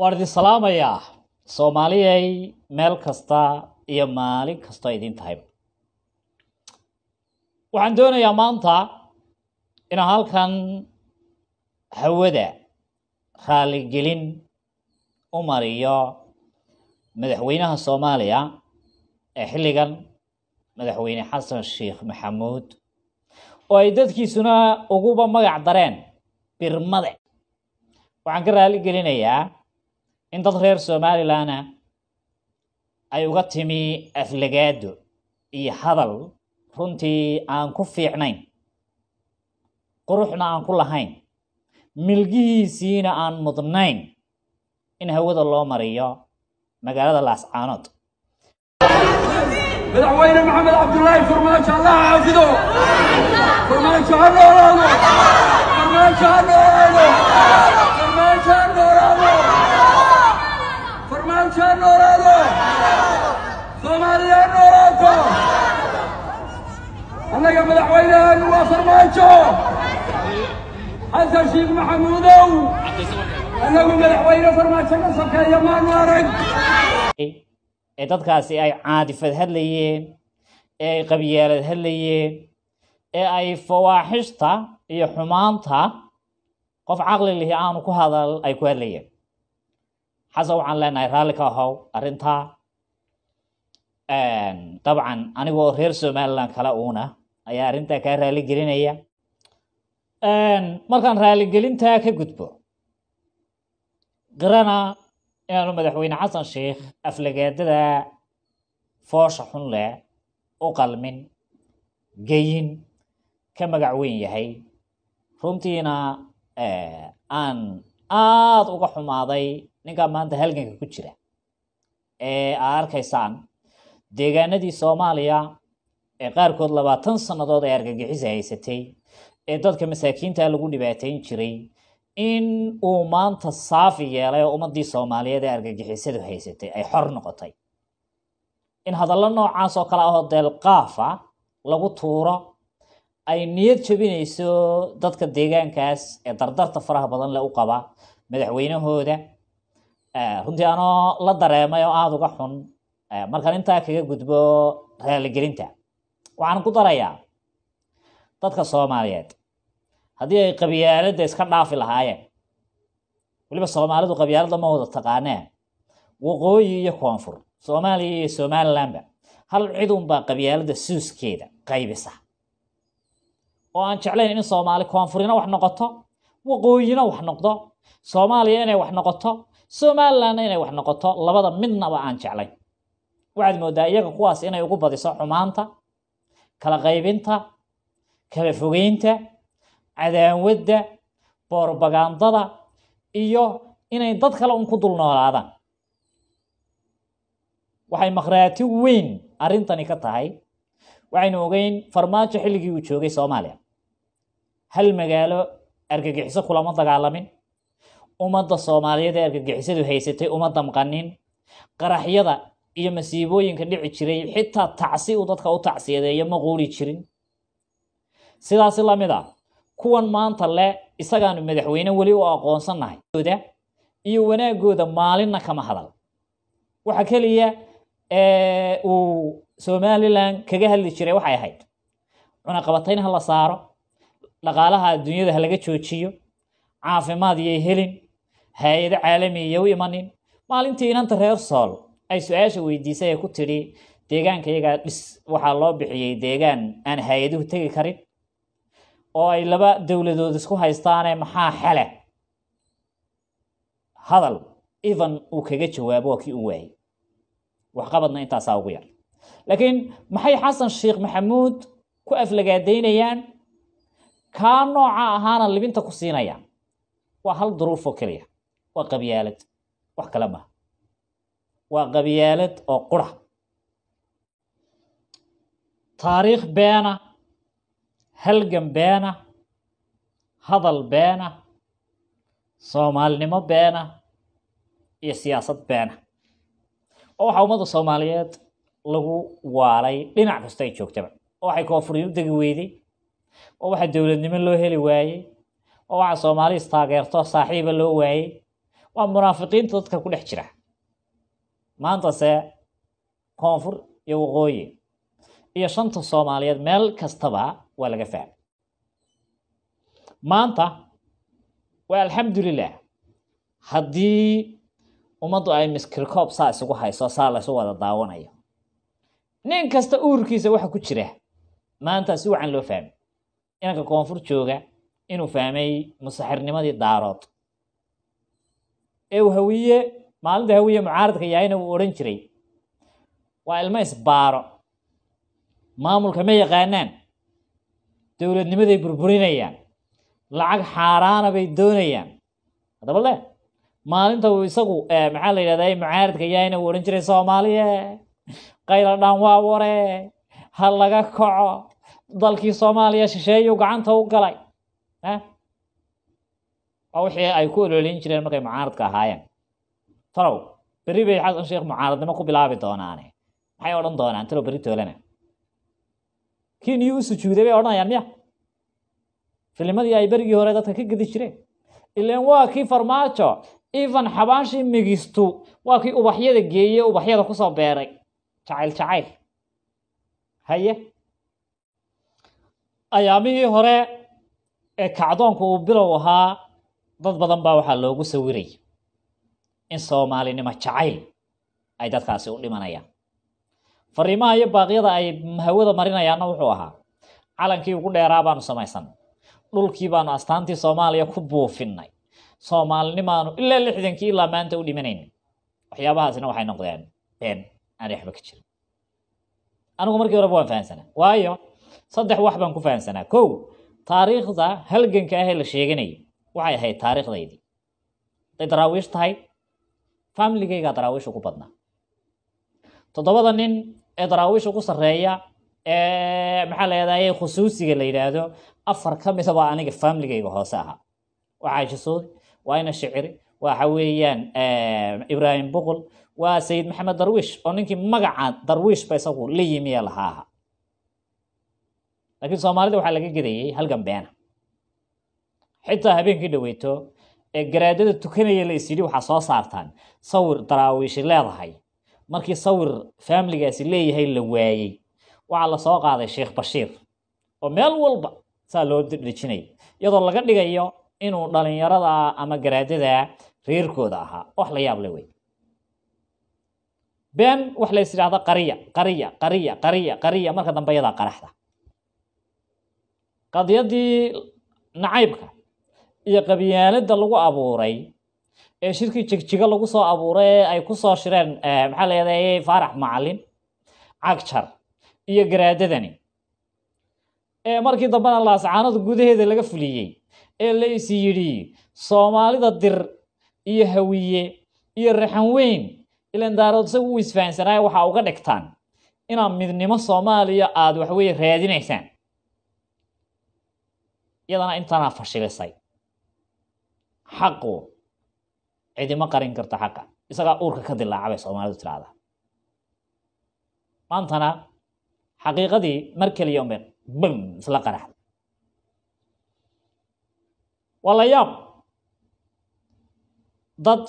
waan salaamayaa soomaaliyay meel kasta iyo maalin kasto idin tahayba waxaan doonayaa maanta inaan halkan hawada raaligelin u mariyo madaxweynaha soomaaliya ee xilligan madaxweyne xasan sheekh maxamuud oo ay dadkiisuna uguba magac dareen birmade waxaan ka raali in dad reer somalilan ay uga timi aflagaado iyo hadal runtii aan ku fiicnayn quruxna aan ku lahayn milgihiisiina aan mudnayn in hawada loo mariyo magaalada laascaanood madaxweyne maxamed cabdulaahi farmaajo allaha xaafido farmaajo ha noolaado farmaajo ha noolaado xilka madaxweynaheenu waa farmaajo xasan shiikh maxamuudow anagu madaxweyne farmaajo ka sokeeya maanu arag ee dadkaasi ay caadifad hadlayeen ee ay qabyaalad hadlayeen ee ay fawaaxishta iyo xumaanta qof caqli lihi aanu ku hadal ay ku hadlayeen xasan waxaan leenahay raalli ka ahow arrintaa dabcan anigoo reer somaliland kale uuna ayaa arrintaa kaa raaligelinaya markaan raaligelintaa ka gudbo qirana inaanu madaxweyne xasan sheikh aflageedada foosha xun leh u qalmin geyin ka magac weyn yahay runtiina aan aada uga xumaaday ninkaa maanta halganka ku jira ee aa arkaysaan deegaanadii soomaaliya ee qaarkood labaatan sannadood ay argagixisa haysatay ee dadka masaakiinta lagu dhibaateyn jiray in uu maanta saafi yeelay oo ummadii soomaaliyeed ee argagixisadu haysatay ay xor noqotay in hadallo noocaas oo kale ahoo deelqaafa lagu tuuro ay niyad jabinayso dadka deegaankaas ee dardarta faraha badan le u qaba madaxweynahooda runtii anoo la dareemay oo aada uga xun markaan intaa kaga gudbo raaligelinta waxaan ku darayaa dadka soomaaliyeed haddii ay qabyaaladda iska dhaafi lahaayeen weliba soomaalidu qabyaaladda ma wada taqaaneen waqooyi iyo koonfur soomaaliya iyo somalilanba hal cid unbaa qabyaaladda suuskeeda qaybisa oo aan jeclayn in soomaali koonfurina wax noqoto waqooyina wax noqdo soomaaliya inay wax noqoto somalilandna inay wax noqoto labada midnaba aan jeclayn waxaad moodaa iyaga kuwaas inay ugu badiso xumaanta kala qaybinta kala fogeynta cadaawadda borbagandada iyo inay dad kale un ku dul noolaadaan waxay makhraati weyn arrintani ka tahay waxaynu ogeyn farmaajo xilligii uu joogay soomaaliya hal magaalo argagixiso kulama dagaalamin ummadda soomaaliyeed ee argagixisadu haysatay uma damqanin qaraxyada iyo masiibooyinka dhici jiray xitaa tacsi uu dadka u tacsiyadeeyo ma quuri jirin sidaas lamid ah kuwan maanta le isagaanu madaxweyne weli u aqoonsannahay iyo wanaaggooda maalinna kama hadal waxa keliya uu somalilan kaga hadli jiray waxay ahayd cunaqabatayn ha la saaro dhaqaalaha adduunyada laga joojiyo caafimaad yay helin hay-ado caalami iyo u imanin maalintii inanta reer sool ay su-aasha weydiisay ee ku tidhi deegaankayagaa dhis waxaa loo bixiyey deegaan aan hay-aduhu tegi karin oo ay laba dowladood isku haystaane maxaa xele hadal evan uu kaga jawaabo waa kii u waayey waxqabadna intaasaa ugu yar laakiin maxay xasan sheekh maxamuud ku aflagaadaynayaan kaa nooca ahaana libinta ku siinaya waa hal duruufoo keliya waa qabyaalad wax kale maha waa qabyaalad oo qura taariikh beena halgan beena hadal beena soomaalinimo beena iyo siyaasad beena oo waxaa ummadda soomaaliyeed lagu waalay dhinac kasta ay joogtaba oo waxay u degi weyday oo waxaa dowladnimo loo heli waayey oo waxaa soomaali istaageerto saaxiiba loo waayey waa munaafiqiinta dadka ku dhex jira maantase koonfur iyo waqooyi iyo shanta soomaaliyeed meel kastaba waa laga fahmay maanta waa alxamdulilah haddii ummaddu ay miskirkoob saa isugu hayso saa laysu wada daawanayo nin kasta uurkiisa waxa ku jira maanta si wacan loo fahmay inanka koonfur jooga inuu fahmay musaxirnimadii daarood ee hawiye maalinta hawiye mucaaradka yahayna wuu odhan jiray waa ilmo isbaaro maamulka ma yaqaanaan dowladnimaday burburinayaan lacag xaaraana bay doonayaan hadaba le maalinta uu isagu eh, maxaa la yidhahdaa mucaaradka yahayna wuu odhan jiray soomaaliya qayla dhaan waa ware ha laga kaco dalkii soomaaliya shisheeyuu gacanta u galay eh? waa wixii ay ku ololin jireen markay mucaaradka ahaayeen talow berri bay xasan sheekh mucaaradnimo ku bilaabi doonaane maxay odhan doonaan talow berri toolana kii niyu u sujuuday bay odhanayaan miya filmadii ay berigii hore dadka ka gedi jireen ilan waa kii farmaajo ivan xabaashii migistu waa kii ubaxyada geeye ubaxyada kusoo beeray jacayl jacayl haye ayaamihii hore ee kacdoonku uu bilow ahaa dad badan baa waxaa loogu sawiray in soomaalinimo jacayl ay dadkaasi u dhimanayaan fariimaha iyo baaqyada ay hawada marinayaanna wuxuu ahaa calankii ugu dheeraa baanu samaysanay dhulkii baanu astaantii soomaaliya ku buufinay soomaalinimaanu ilaa lixdankii ilaa maanta u dhimanayna waxyaabahaasina waxay noqdeen been aanay waxba ka jirin anigu markii horeba waan fahansanaa waayo saddex wax baan ku fahansanaa kow taariikhda halganka ah ee la sheeganaya waxay ahayd taariikhdaydii hadday daraawiish tahay faamiligaygaa daraawiisha ugu badnaa toddobada nin ee daraawiisha ugu sareeya ee maxaa la yidhahda khusuusiga la yidhaahdo afar ka mida baa aniga faamiligayga hoose ahaa waa caajisuud waa ina shiciri waxa weeyaan ibraahim buqol waa sayid maxamed darwiish oo ninkii magaca darwiishba isagu la yimiye lahaa laakiin soomaalida waxaa laga gedayay halgan beena xitaa habeenkii dhaweyto ee garaadada tukanaya la isyidhi waxaa soo saartaan sawir daraawiishi leedahay markii sawir faamiligaasi leeyahay la waayey waxaa lasoo qaaday sheekh bashiir oo meel walba saa loo dejinaya iyadoo laga dhigayo inuu dhalinyarada ama garaadada reerkooda ahaa wax la yaab le wey been wax lays idhahda qariya qariya qariya qariya qariya marka dambe yadaa qaraxda qadiyadii nacaybka iyo qabyaaladda lagu abuuray ee shirkii jigjiga lagu soo abuuray ee ay ku soo shireen maxaa leedahay faarax macalin cagjar iyo garaadadani ee markii dambena laascaanada gudaheeda laga fuliyey ee la is yidhi soomaalida dir iyo hawiye iyo raxan weyn ilan daarood isaga u isfahansanaayo waxaa uga dhigtaan inaad midnimo soomaaliya aada waxweye raadinaysaan iyadana intanaa fashilisay xaqu cidima qarin karto xaqa isagaa uurka ka dilaaca bay soomaalidu tiraahda maantana xaqiiqadii mar keliya unbay bam isla qaraxda waa la yaab dad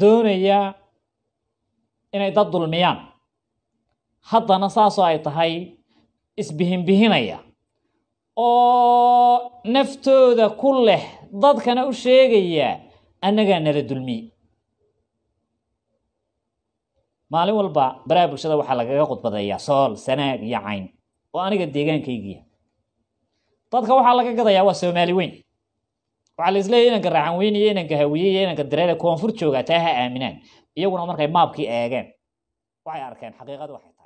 doonaya inay dad dulmiyaan haddana saasoo ay tahay isbihinbihinaya oo naftooda ku leh dadkana u sheegaya annagaa nala dulmi maalin walba baraha bulshada waxaa lagaga khudbadeeyaa sool sanaag iyo cayn oo aniga deegaankaygiya dadka waxaa laga gadayaa waa soomaali weyn waxaa la isleeya inanka raaxan weyn iyo inanka hawiye iyo inanka dareere koonfur joogaa taa ha aaminaan iyaguna markay maabkii eegeen waxay arkeen xaqiiqadu waxay tahay